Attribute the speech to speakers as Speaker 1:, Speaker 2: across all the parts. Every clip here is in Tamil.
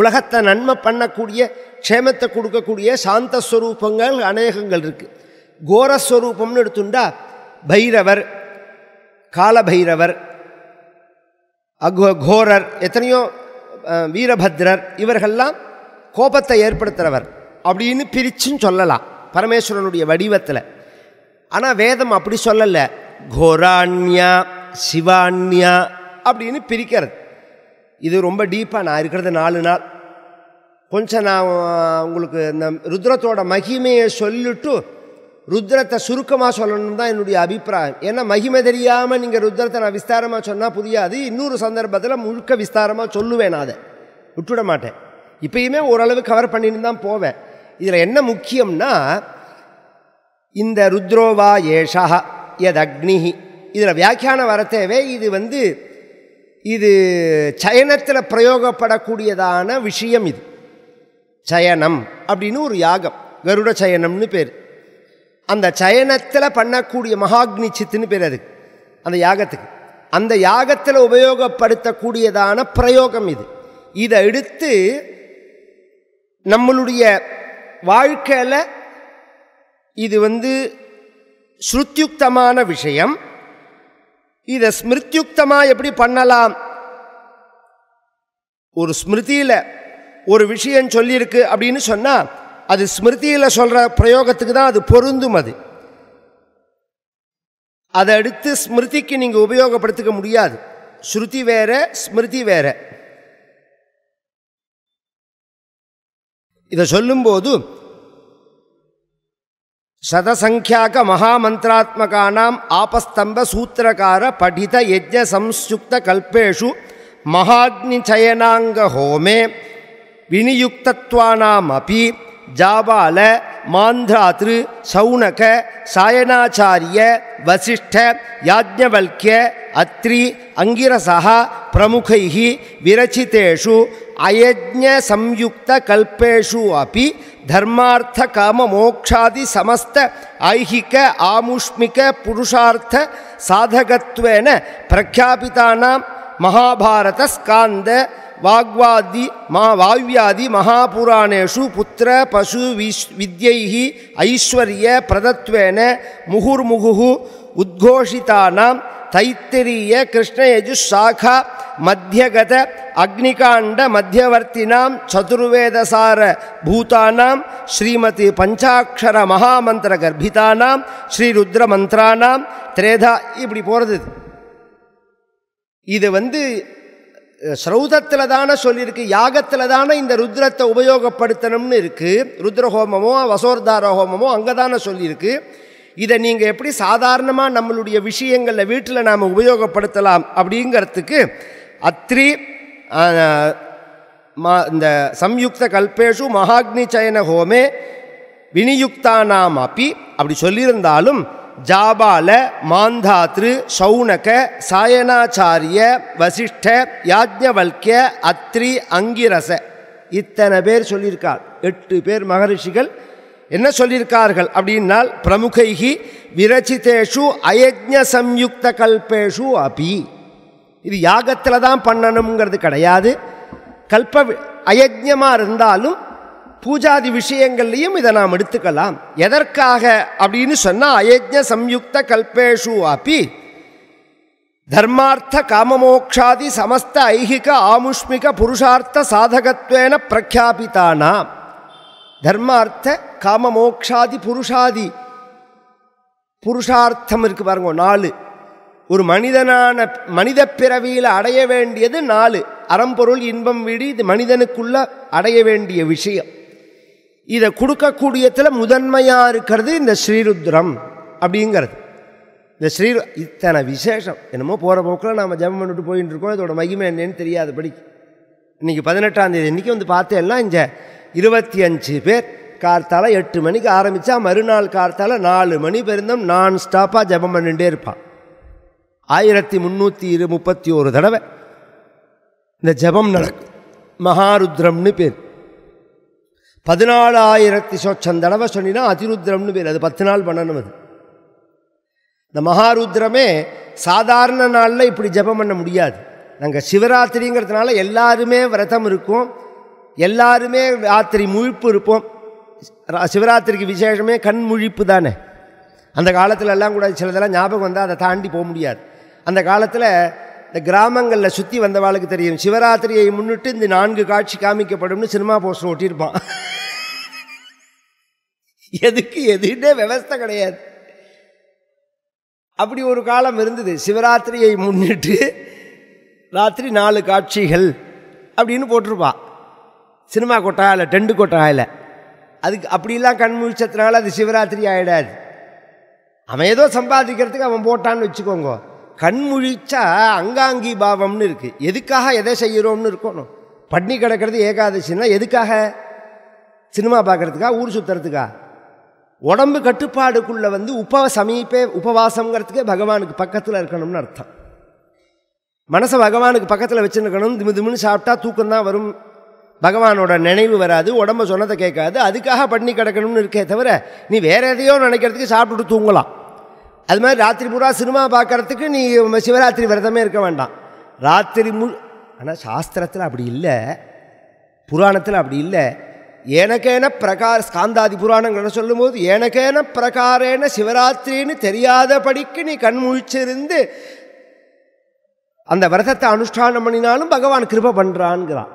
Speaker 1: உலகத்தை நன்மை பண்ணக்கூடிய க்ஷேமத்தை கொடுக்கக்கூடிய சாந்த ஸ்வரூபங்கள் அநேகங்கள் இருக்குது கோரஸ்வரூபம்னு எடுத்துண்டா பைரவர் காலபைரவர் அகோ கோரர் எத்தனையோ வீரபத்ரர் இவர்கள்லாம் கோபத்தை ஏற்படுத்துகிறவர் அப்படின்னு பிரிச்சும் சொல்லலாம் பரமேஸ்வரனுடைய வடிவத்தில் ஆனால் வேதம் அப்படி சொல்லலை கோராண்யா சிவான்யா அப்படின்னு பிரிக்கிறது இது ரொம்ப டீப்பாக நான் இருக்கிறது நாலு நாள் கொஞ்சம் நான் உங்களுக்கு இந்த ருத்ரத்தோட மகிமையை சொல்லிட்டு ருத்ரத்தை சுருக்கமாக சொல்லணும் தான் என்னுடைய அபிப்பிராயம் ஏன்னா மகிமை தெரியாமல் நீங்கள் ருத்ரத்தை நான் விஸ்தாரமாக சொன்னால் புரியாது இன்னொரு சந்தர்ப்பத்தில் முழுக்க விஸ்தாரமாக சொல்லுவேன் நான் அதை விட்டுவிட மாட்டேன் இப்பயுமே ஓரளவு கவர் பண்ணின்னு தான் போவேன் இதில் என்ன முக்கியம்னா இந்த ருத்ரோவா ஏஷா எதக்னிஹி இதில் வியாக்கியான வரத்தேவே இது வந்து இது சயனத்தில் பிரயோகப்படக்கூடியதான விஷயம் இது சயனம் அப்படின்னு ஒரு யாகம் கருட சயனம்னு பேர் அந்த சயனத்தில் பண்ணக்கூடிய மகாக்னி சித்துன்னு பேர் அதுக்கு அந்த யாகத்துக்கு அந்த யாகத்தில் உபயோகப்படுத்தக்கூடியதான பிரயோகம் இது இதை எடுத்து நம்மளுடைய வாழ்க்கையில் இது வந்து ஸ்ருத்தியுக்தமான விஷயம் இதை ஸ்மிருத்தியுக்தமாக எப்படி பண்ணலாம் ஒரு ஸ்மிருதியில் ஒரு விஷயம் சொல்லியிருக்கு அப்படின்னு சொன்னால் அது ஸ்மிருதியில் சொல்கிற பிரயோகத்துக்கு தான் அது பொருந்தும் அது அதை அடுத்து ஸ்மிருதிக்கு நீங்கள் உபயோகப்படுத்திக்க முடியாது ஸ்ருதி வேற ஸ்மிருதி வேற இதை சொல்லும்போது சதசங்கியாக மகாமந்திராத்மகானாம் ஆபஸ்தம்ப சூத்திரகார படித யஜ்ய சம்யுக்த கல்பேஷு மகாக்னிச்சயனாங்க ஹோமே வினியுக்தத்வானாம் அப்பி ஜாபால மாந்திராத்ரு சௌனக சாயனாச்சாரிய வசிஷ்ட யாஜ்ஞவல்ய அத்ரி அங்கிரசா பிரமுகை விரச்சிதேஷு అయజ్ఞ సంయుక్త కల్పేషు అపి ధర్మార్థ కామ మోక్షాది సమస్త ఐహిక ఆముష్మిక పురుషార్థ సాధకత్వేన ప్రఖ్యాపితానాం మహాభారత స్కాంద వాగ్వాది మా వావ్యాది మహాపురాణేషు పుత్ర పశు విద్యై ఐశ్వర్య ప్రదత్వేన ముహుర్ముహు ఉద్ఘోషితానాం தைத்திரிய கிருஷ்ண சாகா மத்தியகத அக்னிகாண்ட மத்தியவர்த்தினாம் சதுர்வேதசார பூதானாம் ஸ்ரீமதி பஞ்சாட்சர மகாமந்திர கர்ப்பிதானாம் ருத்ர மந்திரானாம் திரேதா இப்படி போகிறது இது வந்து ஸ்ரௌதத்தில் தானே சொல்லியிருக்கு யாகத்தில் தானே இந்த ருத்ரத்தை உபயோகப்படுத்தணும்னு இருக்குது ருத்ரஹோமமோ வசோர்தார ஹோமமோ அங்கே தானே சொல்லியிருக்கு இதை நீங்கள் எப்படி சாதாரணமாக நம்மளுடைய விஷயங்களில் வீட்டில் நாம் உபயோகப்படுத்தலாம் அப்படிங்கிறதுக்கு அத்ரி மா இந்த சம்யுக்த கல்பேஷு மகாக்னி சயன ஹோமே வினியுக்தானாம் அப்பி அப்படி சொல்லியிருந்தாலும் ஜாபால மாந்தாத்ரு சௌனக சாயனாச்சாரிய வசிஷ்ட யாஜ்ஞவல்ய அத்ரி அங்கிரச இத்தனை பேர் சொல்லியிருக்கார் எட்டு பேர் மகரிஷிகள் என்ன சொல்லியிருக்கார்கள் அப்படின்னால் பிரமுகைகி விரச்சிதேஷு அயஜ்ஞ சம்யுக்த கல்பேஷு அபி இது யாகத்தில் தான் பண்ணணுங்கிறது கிடையாது கல்ப அயஜ்யமாக இருந்தாலும் பூஜாதி விஷயங்கள்லையும் இதை நாம் எடுத்துக்கலாம் எதற்காக அப்படின்னு சொன்னால் அயஜ்ய சம்யுக்த கல்பேஷு அப்பி தர்மார்த்த காமமோக்ஷாதி சமஸ்த ஐகிக ஆமுஷ்மிக புருஷார்த்த சாதகத்துவேன பிரக்யாபித்தானாம் தர்மார்த்த மோக்ஷாதி புருஷாதி புருஷார்த்தம் இருக்குது பாருங்க நாலு ஒரு மனிதனான மனித பிறவியில் அடைய வேண்டியது நாலு அறம்பொருள் இன்பம் வீடு இது மனிதனுக்குள்ள அடைய வேண்டிய விஷயம் இதை கொடுக்கக்கூடியத்தில் முதன்மையாக இருக்கிறது இந்த ஸ்ரீருத்ரம் அப்படிங்கிறது இந்த ஸ்ரீ இத்தனை விசேஷம் என்னமோ போகிற போக்கில் நாம் ஜெபம் பண்ணிட்டு போயின்னு இருக்கோம் இதோட மகிமை என்னன்னு தெரியாதபடி இன்றைக்கி பதினெட்டாம் தேதி இன்றைக்கி வந்து பார்த்தேன்னா இந்த இருபத்தி அஞ்சு பேர் கார்த்தால எட்டு மணிக்கு ஆரம்பித்தா மறுநாள் கார்த்தால நாலு மணி பெருந்தம் நான் ஸ்டாப்பாக ஜபம் பண்ணிகிட்டே இருப்பான் ஆயிரத்தி முந்நூற்றி இரு முப்பத்தி ஒரு தடவை இந்த ஜபம் நடக்கும் மகாருத்ரம்னு பேர் பதினாலாயிரத்தி சொச்சம் தடவை சொன்னினா அதிருத்ரம்னு பேர் அது பத்து நாள் பண்ணணும் அது இந்த மகாருத்ரமே சாதாரண நாளில் இப்படி ஜபம் பண்ண முடியாது நாங்கள் சிவராத்திரிங்கிறதுனால எல்லாருமே விரதம் இருக்கும் எல்லாருமே ராத்திரி முழிப்பு இருப்போம் சிவராத்திரிக்கு விசேஷமே கண் முழிப்பு தானே அந்த எல்லாம் கூட சிலதெல்லாம் ஞாபகம் வந்தால் அதை தாண்டி போக முடியாது அந்த காலத்தில் இந்த கிராமங்களில் சுற்றி வந்தவாளுக்கு தெரியும் சிவராத்திரியை முன்னிட்டு இந்த நான்கு காட்சி காமிக்கப்படும்னு சினிமா போஸ்டர் ஒட்டியிருப்பான் எதுக்கு எதுன்னே விவஸ்தை கிடையாது அப்படி ஒரு காலம் இருந்தது சிவராத்திரியை முன்னிட்டு ராத்திரி நாலு காட்சிகள் அப்படின்னு போட்டிருப்பான் சினிமா கொட்டா இல்லை டெண்டு கொட்டா இல்லை அதுக்கு அப்படிலாம் கண் முழிச்சதுனால அது சிவராத்திரி ஆகிடாது அவன் ஏதோ சம்பாதிக்கிறதுக்கு அவன் போட்டான்னு வச்சுக்கோங்க கண் முழிச்சா அங்காங்கி பாவம்னு இருக்குது எதுக்காக எதை செய்கிறோம்னு இருக்கணும் பண்ணி கிடக்கிறது ஏகாதசின்னா எதுக்காக சினிமா பார்க்குறதுக்கா ஊர் சுற்றுறதுக்கா உடம்பு கட்டுப்பாடுக்குள்ளே வந்து உப சமீபே உபவாசங்கிறதுக்கே பகவானுக்கு பக்கத்தில் இருக்கணும்னு அர்த்தம் மனசை பகவானுக்கு பக்கத்தில் வச்சுருக்கணும் திமு திமுன்னு சாப்பிட்டா தூக்கம் தான் வரும் பகவானோட நினைவு வராது உடம்ப சொன்னதை கேட்காது அதுக்காக பண்ணி கிடக்கணும்னு இருக்கே தவிர நீ வேறு எதையோ நினைக்கிறதுக்கு சாப்பிட்டுட்டு தூங்கலாம் அது மாதிரி ராத்திரி பூரா சினிமா பார்க்குறதுக்கு நீ சிவராத்திரி விரதமே இருக்க வேண்டாம் ராத்திரி மு ஆனால் சாஸ்திரத்தில் அப்படி இல்லை புராணத்தில் அப்படி இல்லை எனக்கேன பிரகார் ஸ்காந்தாதி புராணங்கள்னு சொல்லும்போது எனக்கேன பிரகாரேன சிவராத்திரின்னு தெரியாதபடிக்கு நீ கண் முழிச்சிருந்து அந்த விரதத்தை அனுஷ்டானம் பண்ணினாலும் பகவான் கிருப பண்ணுறான்ங்கிறான்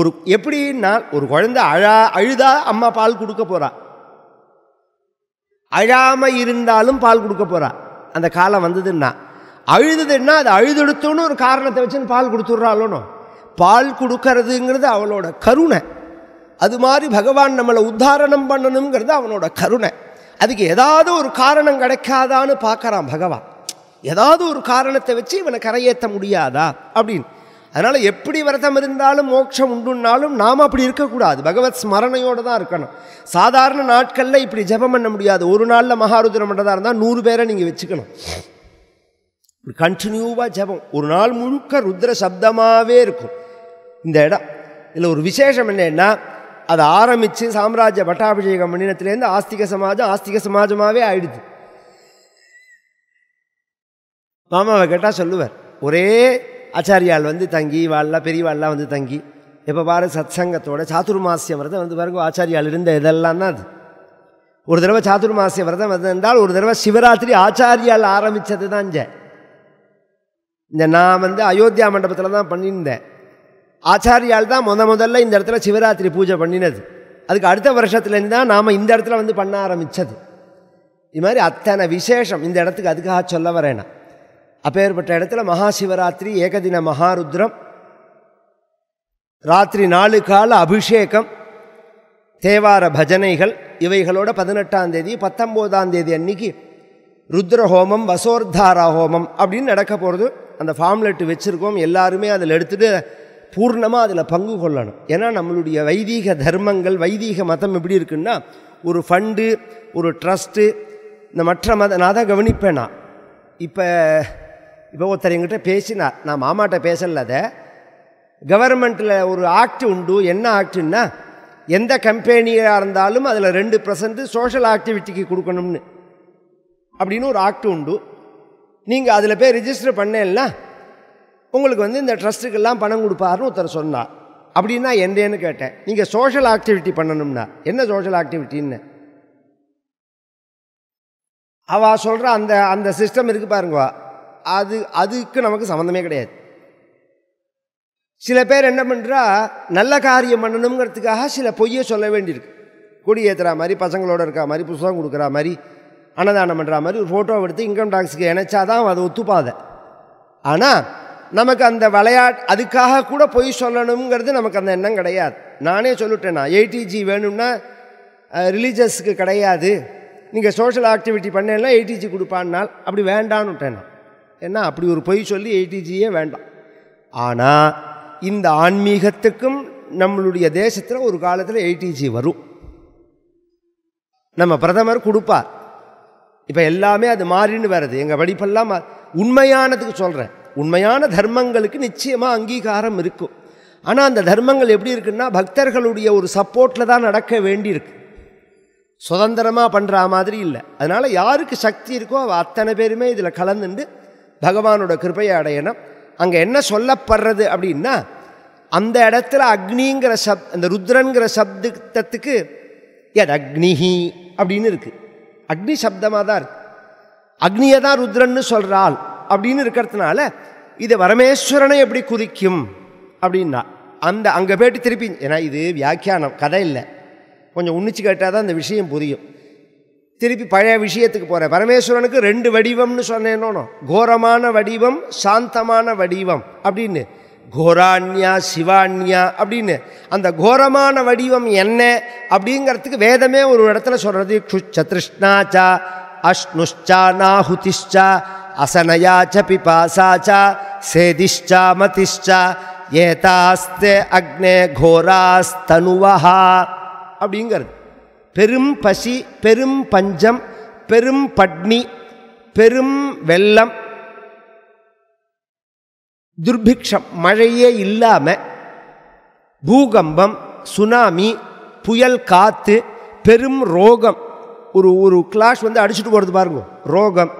Speaker 1: ஒரு எப்படின்னா ஒரு குழந்தை அழா அழுதா அம்மா பால் கொடுக்க போகிறா அழாமல் இருந்தாலும் பால் கொடுக்க போகிறா அந்த காலம் வந்ததுன்னா அழுதுதுன்னா அது அழுதெடுத்தோன்னு ஒரு காரணத்தை வச்சுன்னு பால் கொடுத்துட்றாளோனோ பால் கொடுக்கறதுங்கிறது அவளோட கருணை அது மாதிரி பகவான் நம்மளை உத்தாரணம் பண்ணணுங்கிறது அவனோட கருணை அதுக்கு ஏதாவது ஒரு காரணம் கிடைக்காதான்னு பார்க்குறான் பகவான் ஏதாவது ஒரு காரணத்தை வச்சு இவனை கரையேற்ற முடியாதா அப்படின்னு அதனால் எப்படி விரதம் இருந்தாலும் மோட்சம் உண்டுன்னாலும் நாம் அப்படி இருக்கக்கூடாது பகவத் ஸ்மரணையோடு தான் இருக்கணும் சாதாரண நாட்களில் இப்படி ஜபம் பண்ண முடியாது ஒரு நாளில் மகாருதிரம் பண்ணுறதா இருந்தால் நூறு பேரை நீங்கள் வச்சுக்கணும் கண்டினியூவாக ஜபம் ஒரு நாள் முழுக்க ருத்ர சப்தமாகவே இருக்கும் இந்த இடம் இதில் ஒரு விசேஷம் என்னென்னா அதை ஆரம்பித்து சாம்ராஜ்ய பட்டாபிஷேகம் பண்ணினத்துலேருந்து ஆஸ்திக சமாஜம் ஆஸ்திக சமாஜமாகவே ஆயிடுது மாமாவை கேட்டால் சொல்லுவார் ஒரே ஆச்சாரியால் வந்து தங்கி வாழ்லாம் பெரியவாள்லாம் வந்து தங்கி எப்போ பாரு சத் சங்கத்தோட சாத்துர்மாசிய விரதம் வந்து பாருங்க ஆச்சாரியால் இருந்த இதெல்லாம் தான் அது ஒரு தடவை சாத்துர்மாசிய விரதம் இருந்தால் ஒரு தடவை சிவராத்திரி ஆச்சாரியால் ஆரம்பித்தது தான் இந்த நான் வந்து அயோத்தியா மண்டபத்தில் தான் பண்ணியிருந்தேன் ஆச்சாரியால் தான் முத முதல்ல இந்த இடத்துல சிவராத்திரி பூஜை பண்ணினது அதுக்கு அடுத்த வருஷத்துலேருந்து தான் நாம் இந்த இடத்துல வந்து பண்ண ஆரம்பித்தது இது மாதிரி அத்தனை விசேஷம் இந்த இடத்துக்கு அதுக்காக சொல்ல வரேனா அப்பேற்பட்ட இடத்துல மகாசிவராத்திரி ஏகதின மகாருத்ரம் ராத்திரி நாலு கால அபிஷேகம் தேவார பஜனைகள் இவைகளோட பதினெட்டாம் தேதி பத்தொம்போதாம் தேதி அன்னைக்கு ருத்ரஹோமம் வசோர்தாரா ஹோமம் அப்படின்னு நடக்க போகிறது அந்த ஃபார்ம்லெட் வச்சுருக்கோம் எல்லாருமே அதில் எடுத்துகிட்டு பூர்ணமாக அதில் பங்கு கொள்ளணும் ஏன்னா நம்மளுடைய வைதீக தர்மங்கள் வைதீக மதம் எப்படி இருக்குன்னா ஒரு ஃபண்டு ஒரு ட்ரஸ்ட்டு இந்த மற்ற மத நான் தான் கவனிப்பேனா இப்போ இப்போ ஒருத்தர் எங்கிட்ட பேசினார் நான் மாமாட்ட பேசல கவர்மெண்ட்டில் ஒரு ஆக்ட் உண்டு என்ன ஆக்டுன்னா எந்த கம்பெனியாக இருந்தாலும் அதில் ரெண்டு பர்சன்ட் சோஷியல் ஆக்டிவிட்டிக்கு கொடுக்கணும்னு அப்படின்னு ஒரு ஆக்ட் உண்டு நீங்கள் அதில் போய் ரிஜிஸ்டர் பண்ணேன்னா உங்களுக்கு வந்து இந்த ட்ரஸ்ட்டுக்கெல்லாம் பணம் கொடுப்பாருன்னு ஒருத்தர் சொன்னார் அப்படின்னா என்னன்னு கேட்டேன் நீங்கள் சோஷியல் ஆக்டிவிட்டி பண்ணணும்னா என்ன சோஷியல் ஆக்டிவிட்டின்னு அவ சொல்கிற அந்த அந்த சிஸ்டம் இருக்குது பாருங்க அது அதுக்கு நமக்கு சம்மந்தமே கிடையாது சில பேர் என்ன பண்ணுறா நல்ல காரியம் பண்ணணுங்கிறதுக்காக சில பொய்யை சொல்ல வேண்டியிருக்கு கொடி ஏற்றுற மாதிரி பசங்களோட இருக்கா மாதிரி புஸ்தகம் கொடுக்குற மாதிரி அன்னதானம் பண்ணுற மாதிரி ஒரு ஃபோட்டோ எடுத்து இன்கம் இணைச்சா இணைச்சாதான் அதை ஒத்துப்பாத ஆனால் நமக்கு அந்த விளையாட் அதுக்காக கூட பொய் சொல்லணுங்கிறது நமக்கு அந்த எண்ணம் கிடையாது நானே சொல்லிட்டேன்னா ஏடிஜி வேணும்னா ரிலீஜியஸுக்கு கிடையாது நீங்கள் சோஷியல் ஆக்டிவிட்டி பண்ணேன்னா ஏடிஜி கொடுப்பான்னால் அப்படி வேண்டான்னு விட்டேன் ஏன்னா அப்படி ஒரு பொய் சொல்லி எயிட்டிஜியே வேண்டாம் ஆனால் இந்த ஆன்மீகத்துக்கும் நம்மளுடைய தேசத்தில் ஒரு காலத்தில் எயிட்டிஜி வரும் நம்ம பிரதமர் கொடுப்பார் இப்போ எல்லாமே அது மாறின்னு வருது எங்கள் படிப்பெல்லாம் உண்மையானதுக்கு சொல்கிறேன் உண்மையான தர்மங்களுக்கு நிச்சயமாக அங்கீகாரம் இருக்கும் ஆனால் அந்த தர்மங்கள் எப்படி இருக்குன்னா பக்தர்களுடைய ஒரு சப்போர்ட்டில் தான் நடக்க வேண்டியிருக்கு சுதந்திரமாக பண்ணுற மாதிரி இல்லை அதனால் யாருக்கு சக்தி இருக்கோ அத்தனை பேருமே இதில் கலந்துண்டு பகவானோட கிருப்பையை அடையணும் அங்கே என்ன சொல்லப்படுறது அப்படின்னா அந்த இடத்துல அக்னிங்கிற சப் அந்த ருத்ரன்கிற சப்தத்துக்கு எது அக்னிஹி அப்படின்னு இருக்குது அக்னி சப்தமாக தான் இருக்குது அக்னியை தான் ருத்ரன்னு சொல்கிறாள் அப்படின்னு இருக்கிறதுனால இது பரமேஸ்வரனை எப்படி குதிக்கும் அப்படின்னா அந்த அங்கே போய்ட்டு திருப்பி ஏன்னா இது வியாக்கியானம் கதை இல்லை கொஞ்சம் உன்னிச்சு கேட்டால் தான் அந்த விஷயம் புரியும் திருப்பி பழைய விஷயத்துக்கு போகிறேன் பரமேஸ்வரனுக்கு ரெண்டு வடிவம்னு சொன்னேன்னு கோரமான வடிவம் சாந்தமான வடிவம் அப்படின்னு கோராண்யா சிவாண்யா அப்படின்னு அந்த கோரமான வடிவம் என்ன அப்படிங்கிறதுக்கு வேதமே ஒரு இடத்துல சொல்கிறது க்ஷுச்சதிருஷ்ணாச்சா அஷ்ணுஷ்சா நாஹுதிஷ்சா ச பிபாசாச்சா சேதிஷ்சா மதிஷ்சா ஏதாஸ்தே அக்னே கோராஸ்தனுவஹா அப்படிங்கிறது பெரும் பசி பெரும் பஞ்சம் பெரும் பட்னி பெரும் வெள்ளம் துர்பிக்ஷம் மழையே இல்லாமல் பூகம்பம் சுனாமி புயல் காற்று பெரும் ரோகம் ஒரு ஒரு கிளாஷ் வந்து அடிச்சுட்டு போகிறது பாருங்க ரோகம்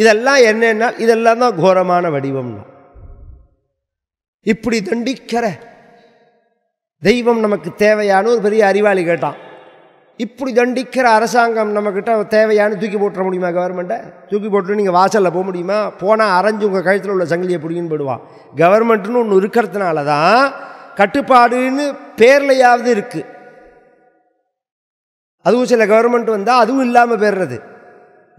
Speaker 1: இதெல்லாம் என்னென்னா இதெல்லாம் தான் கோரமான வடிவம்னு இப்படி தண்டிக்கிற தெய்வம் நமக்கு தேவையான ஒரு பெரிய அறிவாளி கேட்டான் இப்படி தண்டிக்கிற அரசாங்கம் நம்மக்கிட்ட தேவையானு தூக்கி போட்டுற முடியுமா கவர்மெண்ட்டை தூக்கி போட்டு நீங்கள் வாசலில் போக முடியுமா போனால் அரைஞ்சு உங்கள் கழுத்தில் உள்ள சங்கிலியை பிடிக்குன்னு போடுவான் கவர்மெண்ட்டுன்னு ஒன்று இருக்கிறதுனால தான் கட்டுப்பாடுன்னு பேர்லையாவது இருக்குது அதுவும் சில கவர்மெண்ட் வந்தால் அதுவும் இல்லாமல் போயிடுறது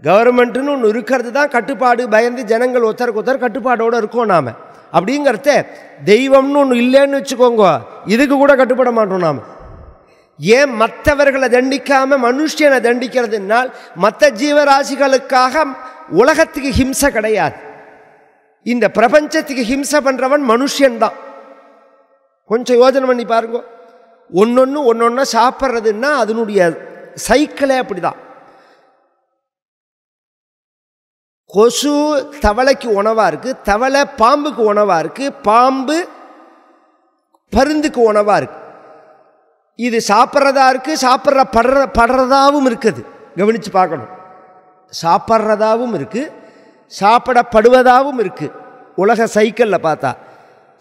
Speaker 1: கவர்மெண்ட்டுன்னு ஒன்று இருக்கிறது தான் கட்டுப்பாடு பயந்து ஜனங்கள் ஒத்தருக்கு ஒத்தர் கட்டுப்பாடோடு இருக்கோம் நாம் அப்படிங்கிறத தெய்வம்னு ஒன்று இல்லைன்னு வச்சுக்கோங்க இதுக்கு கூட கட்டுப்பட மாட்டோம் நாம் ஏன் மற்றவர்களை தண்டிக்காமல் மனுஷனை தண்டிக்கிறதுனால் மற்ற ஜீவராசிகளுக்காக உலகத்துக்கு ஹிம்சை கிடையாது இந்த பிரபஞ்சத்துக்கு ஹிம்சை பண்ணுறவன் மனுஷன்தான் கொஞ்சம் யோஜனை பண்ணி பாருங்க ஒன்று ஒன்றா சாப்பிட்றதுன்னா அதனுடைய சைக்கிளே அப்படி தான் கொசு தவளைக்கு உணவாக இருக்குது தவளை பாம்புக்கு உணவாக இருக்குது பாம்பு பருந்துக்கு உணவாக இருக்குது இது சாப்பிட்றதா இருக்குது சாப்பிட்ற படுற படுறதாகவும் இருக்குது கவனித்து பார்க்கணும் சாப்பிட்றதாகவும் இருக்குது சாப்பிடப்படுவதாகவும் இருக்குது உலக சைக்கிளில் பார்த்தா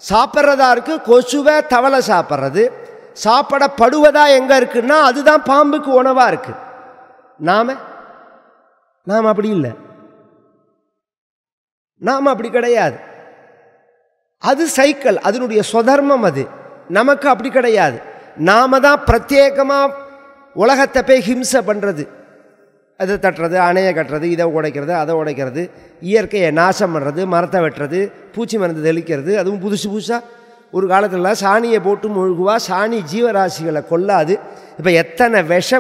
Speaker 1: சாப்பிட்றதா இருக்குது கொசுவை தவளை சாப்பிட்றது சாப்பிடப்படுவதா எங்கே இருக்குன்னா அதுதான் பாம்புக்கு உணவாக இருக்குது நாம் நாம் அப்படி இல்லை நாம் அப்படி கிடையாது அது சைக்கிள் அதனுடைய சொதர்மம் அது நமக்கு அப்படி கிடையாது நாம் தான் பிரத்யேகமாக உலகத்தை போய் ஹிம்சை பண்ணுறது அதை தட்டுறது அணையை கட்டுறது இதை உடைக்கிறது அதை உடைக்கிறது இயற்கையை நாசம் பண்ணுறது மரத்தை வெட்டுறது பூச்சி மருந்து தெளிக்கிறது அதுவும் புதுசு புதுசாக ஒரு காலத்தில் சாணியை போட்டு முழுகுவா சாணி ஜீவராசிகளை கொல்லாது இப்போ எத்தனை விஷ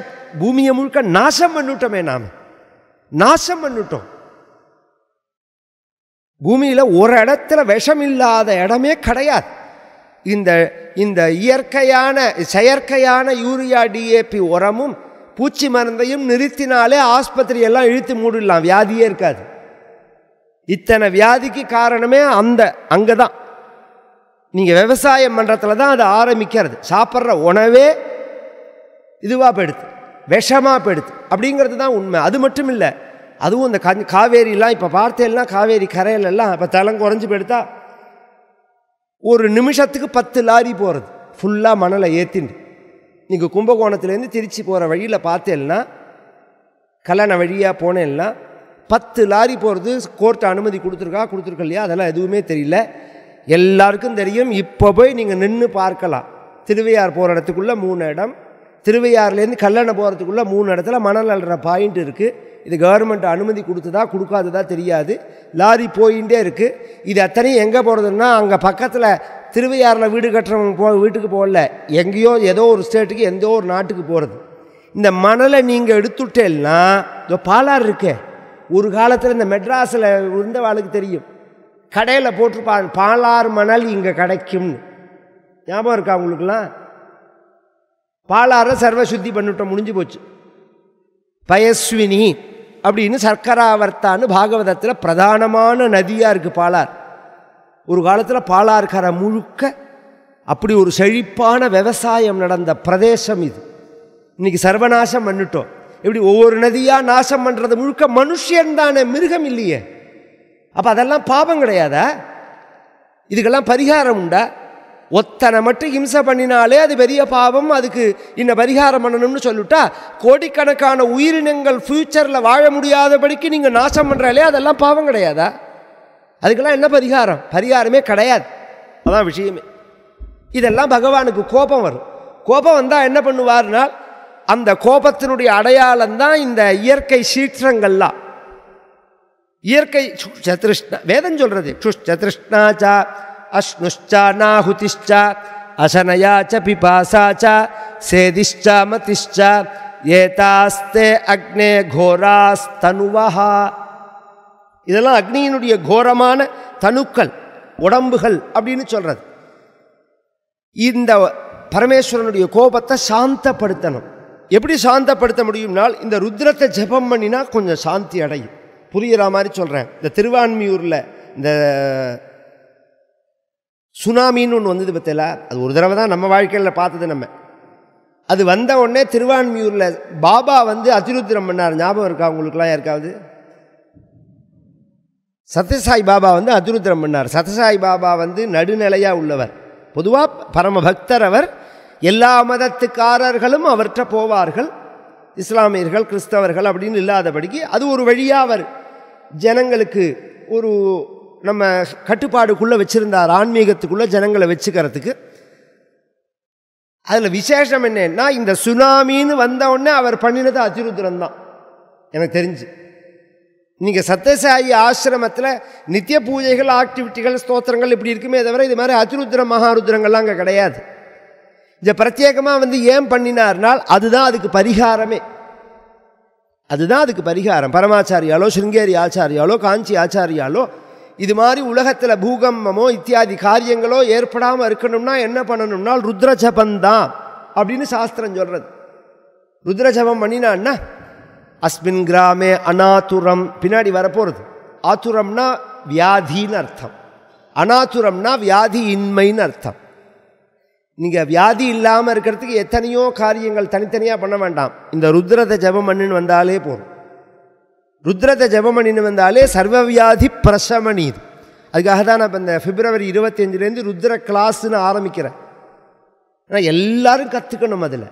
Speaker 1: பூமியை முழுக்க நாசம் பண்ணிட்டோமே நாம் நாசம் பண்ணிட்டோம் பூமியில் ஒரு இடத்துல விஷம் இல்லாத இடமே கிடையாது இந்த இந்த இயற்கையான செயற்கையான யூரியா டிஏபி உரமும் பூச்சி மருந்தையும் நிறுத்தினாலே ஆஸ்பத்திரி எல்லாம் இழுத்து மூடிடலாம் வியாதியே இருக்காது இத்தனை வியாதிக்கு காரணமே அந்த அங்கே தான் நீங்கள் விவசாயம் பண்ணுறதுல தான் அது ஆரம்பிக்கிறது சாப்பிட்ற உணவே இதுவாக போயிடுது விஷமாக போயிடுது அப்படிங்கிறது தான் உண்மை அது மட்டும் இல்லை அதுவும் இந்த காவேரிலாம் இப்போ பார்த்தேன்னா காவேரி கரையிலெல்லாம் இப்போ தலம் குறைஞ்சி போயிடுதா ஒரு நிமிஷத்துக்கு பத்து லாரி போகிறது ஃபுல்லாக மணலை ஏற்றிண்டு நீங்கள் கும்பகோணத்துலேருந்து திருச்சி போகிற வழியில் பார்த்தேன்னா கல்யாண வழியாக போனேன்னா பத்து லாரி போகிறது கோர்ட்டு அனுமதி கொடுத்துருக்கா கொடுத்துருக்கலையா அதெல்லாம் எதுவுமே தெரியல எல்லாருக்கும் தெரியும் இப்போ போய் நீங்கள் நின்று பார்க்கலாம் திருவையார் போகிற இடத்துக்குள்ளே மூணு இடம் திருவையாறுலேருந்து கல்யாணம் போகிறதுக்குள்ளே மூணு இடத்துல மணல் அல்ற பாயிண்ட் இருக்குது இது கவர்மெண்ட் அனுமதி கொடுத்ததா கொடுக்காததா தெரியாது லாரி போயின்ண்டே இருக்குது இது அத்தனையும் எங்கே போகிறதுன்னா அங்கே பக்கத்தில் திருவையாறில் வீடு கட்டுறவங்க போ வீட்டுக்கு போகல எங்கேயோ ஏதோ ஒரு ஸ்டேட்டுக்கு எந்த ஒரு நாட்டுக்கு போகிறது இந்த மணலை நீங்கள் எடுத்துட்டேன்னா இதோ பாலாறு இருக்கே ஒரு காலத்தில் இந்த மெட்ராஸில் இருந்த வாளுக்கு தெரியும் கடையில் போட்டிருப்பாங்க பாலாறு மணல் இங்கே கிடைக்கும்னு ஞாபகம் இருக்கா உங்களுக்குலாம் பாலாரை சர்வசுத்தி சுத்தி பண்ணிட்டோம் முடிஞ்சு போச்சு பயஸ்வினி அப்படின்னு சர்க்கராவர்த்தான்னு பாகவதத்தில் பிரதானமான நதியாக இருக்குது பாலார் ஒரு காலத்தில் பாலார் கரை முழுக்க அப்படி ஒரு செழிப்பான விவசாயம் நடந்த பிரதேசம் இது இன்றைக்கி சர்வநாசம் பண்ணிட்டோம் இப்படி ஒவ்வொரு நதியாக நாசம் பண்ணுறது முழுக்க மனுஷன் தானே மிருகம் இல்லையே அப்போ அதெல்லாம் பாவம் கிடையாதா இதுக்கெல்லாம் பரிகாரம் உண்டா ஒத்தனை மட்டும் ஹிம்சை பண்ணினாலே அது பெரிய பாவம் அதுக்கு இன்னும் பரிகாரம் பண்ணணும்னு சொல்லிவிட்டா கோடிக்கணக்கான உயிரினங்கள் ஃப்யூச்சரில் வாழ முடியாதபடிக்கு நீங்கள் நாசம் பண்ணுறாலே அதெல்லாம் பாவம் கிடையாதா அதுக்கெல்லாம் என்ன பரிகாரம் பரிகாரமே கிடையாது அதான் விஷயமே இதெல்லாம் பகவானுக்கு கோபம் வரும் கோபம் வந்தால் என்ன பண்ணுவார்னா அந்த கோபத்தினுடைய அடையாளம் தான் இந்த இயற்கை சீற்றங்கள்லாம் இயற்கை சத்ருஷ்ணா வேதம் சொல்கிறது சுஷ் சத்ருஷ்ணாச்சா அஷ்ணுஷ்சானாஹுதிஷ்ச அசனயா ச பிபாசா ச சேதிஷ்ச மதிஷ்ச ஏதாஸ்தே அக்னே கோராஸ்தனுவா இதெல்லாம் அக்னியினுடைய கோரமான தனுக்கள் உடம்புகள் அப்படின்னு சொல்கிறது இந்த பரமேஸ்வரனுடைய கோபத்தை சாந்தப்படுத்தணும் எப்படி சாந்தப்படுத்த முடியும்னால் இந்த ருத்ரத்தை ஜெபம் பண்ணினா கொஞ்சம் சாந்தி அடையும் புரிகிற மாதிரி சொல்கிறேன் இந்த திருவான்மியூரில் இந்த சுனாமின்னு ஒன்று வந்தது பற்றில அது ஒரு தடவை தான் நம்ம வாழ்க்கையில் பார்த்தது நம்ம அது வந்த உடனே திருவான்மியூரில் பாபா வந்து அதிருத்திரம் பண்ணார் ஞாபகம் இருக்கா உங்களுக்குலாம் யாருக்காவது சத்யசாய் பாபா வந்து அதிருத்திரம் பண்ணார் சத்யசாய் பாபா வந்து நடுநிலையாக உள்ளவர் பொதுவாக பரம பக்தர் அவர் எல்லா மதத்துக்காரர்களும் அவர்கிட்ட போவார்கள் இஸ்லாமியர்கள் கிறிஸ்தவர்கள் அப்படின்னு இல்லாதபடிக்கு அது ஒரு வழியாக அவர் ஜனங்களுக்கு ஒரு நம்ம கட்டுப்பாடுக்குள்ளே வச்சுருந்தார் ஆன்மீகத்துக்குள்ளே ஜனங்களை வச்சுக்கிறதுக்கு அதில் விசேஷம் என்னன்னா இந்த சுனாமின்னு வந்தவுடனே அவர் பண்ணினது அத்திருத்திரம் தான் எனக்கு தெரிஞ்சு நீங்கள் சத்தசாயி ஆசிரமத்தில் நித்திய பூஜைகள் ஆக்டிவிட்டிகள் ஸ்தோத்திரங்கள் இப்படி இருக்குமே தவிர இது மாதிரி அதிருத்திரம் மகாருத்திரங்கள்லாம் அங்கே கிடையாது இதை பிரத்யேகமாக வந்து ஏன் பண்ணினார்னால் அதுதான் அதுக்கு பரிகாரமே அதுதான் அதுக்கு பரிகாரம் பரமாச்சாரியாலோ சிருங்கேரி ஆச்சாரியாலோ காஞ்சி ஆச்சாரியாலோ இது மாதிரி உலகத்தில் பூகம்பமோ இத்தியாதி காரியங்களோ ஏற்படாமல் இருக்கணும்னா என்ன பண்ணணும்னா ருத்ரஜபந்தான் அப்படின்னு சாஸ்திரம் சொல்கிறது ருத்ரஜபம் பண்ணினா அஸ்மின் கிராமே அநாத்துரம் பின்னாடி வரப்போகிறது ஆத்துரம்னா வியாதின்னு அர்த்தம் அநாத்துரம்னா வியாதி இன்மைன்னு அர்த்தம் நீங்கள் வியாதி இல்லாமல் இருக்கிறதுக்கு எத்தனையோ காரியங்கள் தனித்தனியாக பண்ண வேண்டாம் இந்த ருத்ரத ஜபம் மண்ணுன்னு வந்தாலே போதும் ருத்ரத்தை ஜபம் பண்ணின்னு வந்தாலே சர்வவியாதி பிரசமணி இது அதுக்காக தான் நான் இப்போ இந்த பிப்ரவரி அஞ்சுலேருந்து ருத்ர கிளாஸ்ன்னு ஆரம்பிக்கிறேன் ஆனால் எல்லோரும் கற்றுக்கணும் அதில்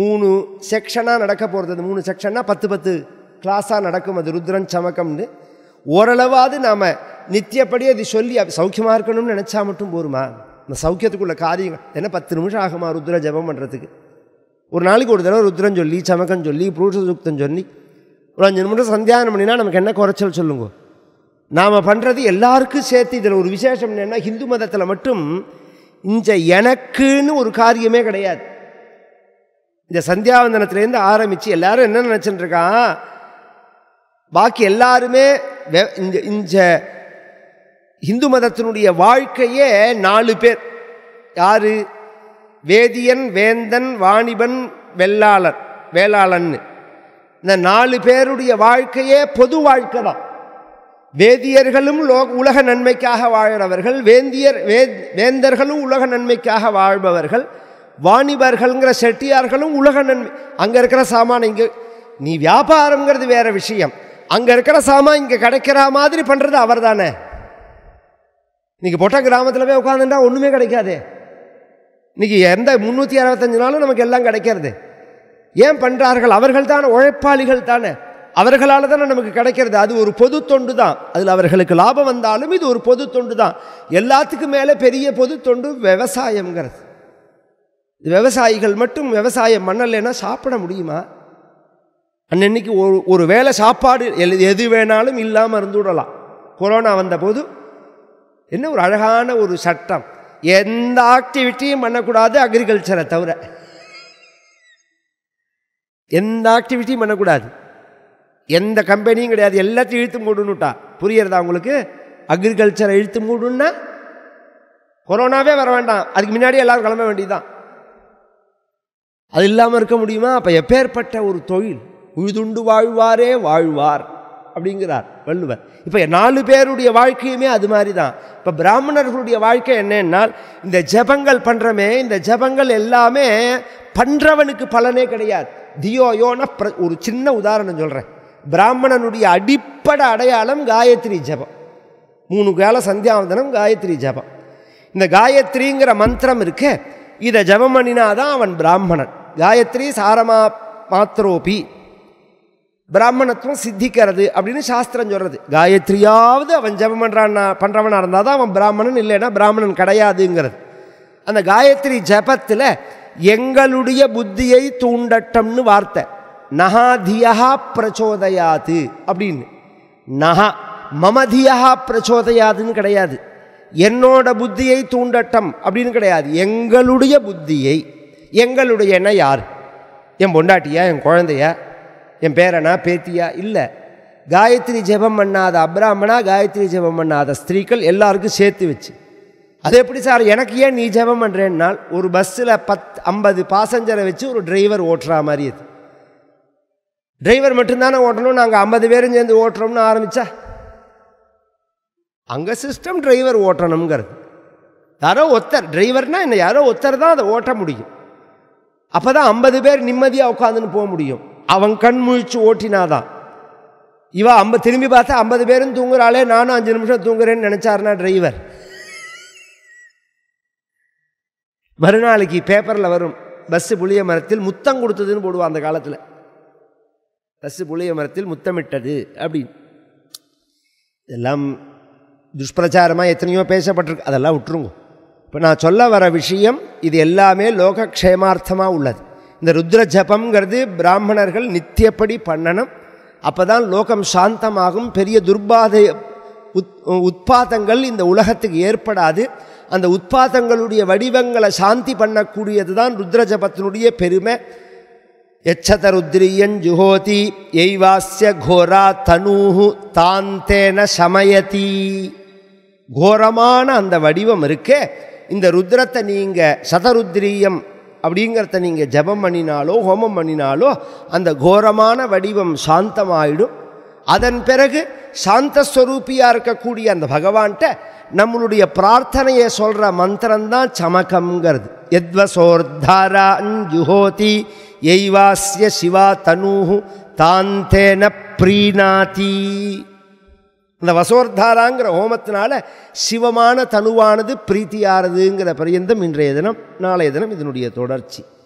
Speaker 1: மூணு செக்ஷனாக நடக்க போகிறது மூணு செக்ஷன்னா பத்து பத்து கிளாஸாக நடக்கும் அது ருத்ரன் சமக்கம்னு ஓரளவாவது நாம் நித்தியப்படி அது சொல்லி சௌக்கியமாக இருக்கணும்னு நினச்சா மட்டும் போருமா இந்த சௌக்கியத்துக்குள்ள காரியங்கள் ஏன்னா பத்து நிமிஷம் ஆகுமா ருத்ர ஜபம் பண்ணுறதுக்கு ஒரு நாளைக்கு ஒரு தடவை ருத்ரன் சொல்லி சமக்கம் சொல்லி புருஷ சுக்தன் சொல்லி ஒரு அஞ்சு நிமிடம் சந்தியானம் பண்ணினா நமக்கு என்ன குறைச்சல் சொல்லுங்க நாம் பண்ணுறது எல்லாருக்கும் சேர்த்து இதில் ஒரு விசேஷம் என்னென்னா ஹிந்து மதத்தில் மட்டும் இந்த எனக்குன்னு ஒரு காரியமே கிடையாது இந்த சந்தியாவந்தனத்துலேருந்து ஆரம்பித்து எல்லாரும் என்ன நினச்சிட்டு பாக்கி எல்லாருமே இந்த இந்த ஹிந்து மதத்தினுடைய வாழ்க்கையே நாலு பேர் யார் வேதியன் வேந்தன் வாணிபன் வெள்ளாளர் வேளாளன்னு இந்த நாலு பேருடைய வாழ்க்கையே பொது வாழ்க்கை தான் வேதியர்களும் உலக நன்மைக்காக வாழ்கிறவர்கள் வேந்தியர் வேந்தர்களும் உலக நன்மைக்காக வாழ்பவர்கள் வாணிபர்கள்ங்கிற செட்டியார்களும் உலக நன்மை அங்கே இருக்கிற சாமான இங்கே நீ வியாபாரங்கிறது வேறு விஷயம் அங்கே இருக்கிற சாமான் இங்கே கிடைக்கிற மாதிரி பண்ணுறது அவர் தானே இன்றைக்கி போட்டால் கிராமத்தில் போய் உட்காந்துட்டா ஒன்றுமே கிடைக்காதே இன்றைக்கி எந்த முந்நூற்றி அறுபத்தஞ்சு நாளும் நமக்கு எல்லாம் கிடைக்கிறது ஏன் பண்ணுறார்கள் அவர்கள் தான் உழைப்பாளிகள் தானே அவர்களால் தானே நமக்கு கிடைக்கிறது அது ஒரு பொது தொண்டு தான் அதில் அவர்களுக்கு லாபம் வந்தாலும் இது ஒரு பொது தொண்டு தான் எல்லாத்துக்கும் மேலே பெரிய பொது தொண்டு விவசாயங்கிறது விவசாயிகள் மட்டும் விவசாயம் பண்ணலைன்னா சாப்பிட முடியுமா அன்னன்னைக்கு ஒரு ஒரு வேளை சாப்பாடு எது வேணாலும் இல்லாமல் இருந்து விடலாம் கொரோனா வந்தபோது என்ன ஒரு அழகான ஒரு சட்டம் எந்த ஆக்டிவிட்டியும் பண்ணக்கூடாது அக்ரிகல்ச்சரை தவிர எந்த ஆக்டிவிட்டியும் பண்ணக்கூடாது எந்த கம்பெனியும் கிடையாது எல்லாத்தையும் இழுத்து மூடுன்னுட்டா புரியறதா உங்களுக்கு அக்ரிகல்ச்சரை இழுத்து மூடுன்னா கொரோனாவே வர வேண்டாம் அதுக்கு முன்னாடி எல்லாரும் கிளம்ப வேண்டியதுதான் அது இல்லாமல் இருக்க முடியுமா அப்போ எப்பேற்பட்ட ஒரு தொழில் உழுதுண்டு வாழ்வாரே வாழ்வார் அப்படிங்கிறார் வள்ளுவர் இப்போ நாலு பேருடைய வாழ்க்கையுமே அது மாதிரி தான் இப்போ பிராமணர்களுடைய வாழ்க்கை என்னென்னால் இந்த ஜபங்கள் பண்ணுறமே இந்த ஜபங்கள் எல்லாமே பண்ணுறவனுக்கு பலனே கிடையாது தியோயோன பிர ஒரு சின்ன உதாரணம் சொல்கிறேன் பிராமணனுடைய அடிப்படை அடையாளம் காயத்ரி ஜபம் மூணு கால சந்தியாவந்தனம் காயத்ரி ஜபம் இந்த காயத்ரிங்கிற மந்திரம் இருக்கு இதை ஜபம் பண்ணினாதான் அவன் பிராமணன் காயத்ரி சாரமா மாத்திரோபி பிராமணத்துவம் சித்திக்கிறது அப்படின்னு சாஸ்திரம் சொல்கிறது காயத்ரியாவது அவன் ஜபம் பண்ணுறான்னா பண்ணுறவனாக இருந்தால் தான் அவன் பிராமணன் இல்லைன்னா பிராமணன் கிடையாதுங்கிறது அந்த காயத்ரி ஜபத்தில் எங்களுடைய புத்தியை தூண்டட்டம்னு வார்த்தை தியா பிரச்சோதயாது அப்படின்னு நகா மமதியா பிரச்சோதயாதுன்னு கிடையாது என்னோட புத்தியை தூண்டட்டம் அப்படின்னு கிடையாது எங்களுடைய புத்தியை எங்களுடைய என்ன யார் என் பொண்டாட்டியா என் குழந்தையா என் பேரனா பேத்தியா இல்லை காயத்ரி ஜெபம் பண்ணாத அப்ராமணா காயத்ரி ஜெபம் பண்ணாத ஸ்திரீக்கள் எல்லாருக்கும் சேர்த்து வச்சு அது எப்படி சார் எனக்கு ஏன் நீ ஜபம் பண்ணுறேன்னா ஒரு பஸ்ஸில் பத் ஐம்பது பாசஞ்சரை வச்சு ஒரு டிரைவர் ஓட்டுறா மாதிரி அது டிரைவர் மட்டும்தானே ஓட்டணும் நாங்கள் ஐம்பது பேரும் சேர்ந்து ஓட்டுறோம்னு ஆரம்பித்தா அங்கே சிஸ்டம் டிரைவர் ஓட்டணுங்கிறது யாரோ ஒத்தர் டிரைவர்னால் என்ன யாரோ ஒத்தர் தான் அதை ஓட்ட முடியும் அப்போ தான் ஐம்பது பேர் நிம்மதியாக உட்காந்துன்னு போக முடியும் அவன் கண் முழிச்சு ஓட்டினாதான் இவன் ஐம்பது திரும்பி பார்த்தா ஐம்பது பேரும் தூங்குறாளே நானும் அஞ்சு நிமிஷம் தூங்குறேன்னு நினச்சாருனா டிரைவர் மறுநாளைக்கு பேப்பரில் வரும் பஸ்ஸு புளிய மரத்தில் முத்தம் கொடுத்ததுன்னு போடுவோம் அந்த காலத்தில் பஸ்ஸு புளிய மரத்தில் முத்தமிட்டது அப்படின்னு இதெல்லாம் துஷ்பிரச்சாரமாக எத்தனையோ பேசப்பட்டிருக்கு அதெல்லாம் விட்டுருங்க இப்போ நான் சொல்ல வர விஷயம் இது எல்லாமே லோகக்ஷேமார்த்தமாக உள்ளது இந்த ருத்ர ஜபம்ங்கிறது பிராமணர்கள் நித்தியப்படி பண்ணணும் அப்போ தான் லோகம் சாந்தமாகும் பெரிய துர்பாதை உத் உத்பாதங்கள் இந்த உலகத்துக்கு ஏற்படாது அந்த உற்பாதங்களுடைய வடிவங்களை சாந்தி பண்ணக்கூடியது தான் ருத்ரஜபத்தினுடைய பெருமை எச்சத ருத்ரியன் ஜுஹோதி எய்வாஸ்ய கோரா தனூஹு தாந்தேன சமயதி கோரமான அந்த வடிவம் இருக்கே இந்த ருத்ரத்தை நீங்கள் சதருத்ரியம் அப்படிங்கிறத நீங்கள் ஜபம் பண்ணினாலோ ஹோமம் பண்ணினாலோ அந்த கோரமான வடிவம் சாந்தமாயிடும் அதன் பிறகு சாந்தஸ்வரூபியாக இருக்கக்கூடிய அந்த பகவான்கிட்ட நம்மளுடைய பிரார்த்தனையை சொல்கிற மந்திரம்தான் சமகம்ங்கிறது எத்வசோர்தாரா அஞ்சுஹோதி எய்வாஸ்ய சிவா தனூஹு தாந்தேன பிரீநாதி அந்த வசோர்தாராங்கிற ஹோமத்தினால சிவமான தனுவானது பிரீத்தியாரதுங்கிற பரியந்தம் இன்றைய தினம் நாளைய தினம் இதனுடைய தொடர்ச்சி